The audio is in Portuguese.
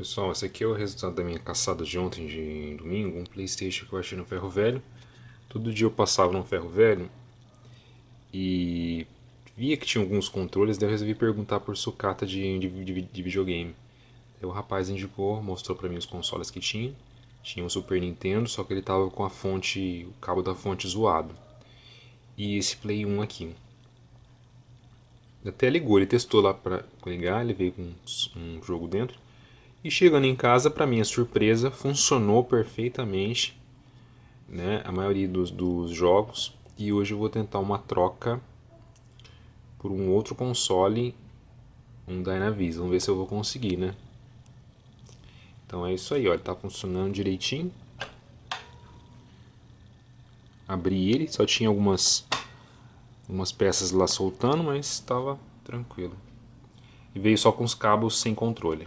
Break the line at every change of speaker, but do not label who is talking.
Pessoal, esse aqui é o resultado da minha caçada de ontem, de domingo, um Playstation que eu achei no ferro velho. Todo dia eu passava no ferro velho e via que tinha alguns controles, daí eu resolvi perguntar por sucata de, de, de videogame. o rapaz indicou, mostrou para mim os consoles que tinha. Tinha um Super Nintendo, só que ele tava com a fonte, o cabo da fonte zoado. E esse Play 1 aqui. Até ligou, ele testou lá para ligar, ele veio com um jogo dentro e chegando em casa, para minha surpresa, funcionou perfeitamente né, a maioria dos, dos jogos. E hoje eu vou tentar uma troca por um outro console, um Dynavision. Vamos ver se eu vou conseguir, né? Então é isso aí, olha, tá funcionando direitinho. Abri ele, só tinha algumas, algumas peças lá soltando,
mas estava tranquilo. E veio só com os cabos sem controle.